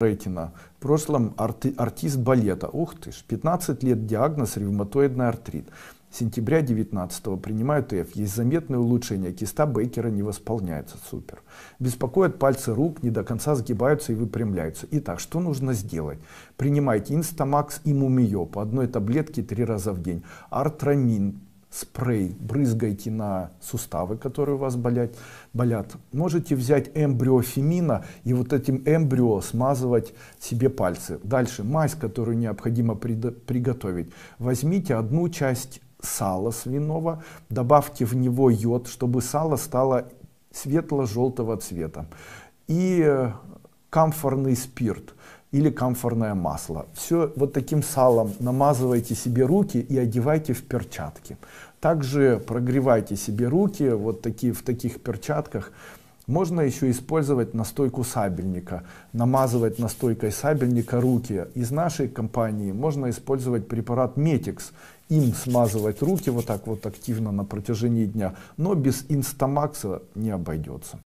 Рекина. В прошлом арти, артист балета. Ух ты ж, 15 лет диагноз ревматоидный артрит. сентября 19 го принимают F. Есть заметное улучшение. Киста Бейкера не восполняется. Супер. Беспокоят пальцы рук, не до конца сгибаются и выпрямляются. Итак, что нужно сделать? Принимайте Инстамакс и Мумиё по одной таблетке три раза в день. Артрамин спрей, брызгайте на суставы, которые у вас болят. болят. Можете взять эмбриофемина и вот этим эмбрио смазывать себе пальцы. Дальше мазь, которую необходимо приготовить. Возьмите одну часть сала свиного, добавьте в него йод, чтобы сало стало светло-желтого цвета. И э, камфорный спирт или камфорное масло. Все вот таким салом намазывайте себе руки и одевайте в перчатки. Также прогревайте себе руки вот такие, в таких перчатках. Можно еще использовать настойку сабельника, намазывать настойкой сабельника руки. Из нашей компании можно использовать препарат Метикс, им смазывать руки вот так вот активно на протяжении дня, но без инстамакса не обойдется.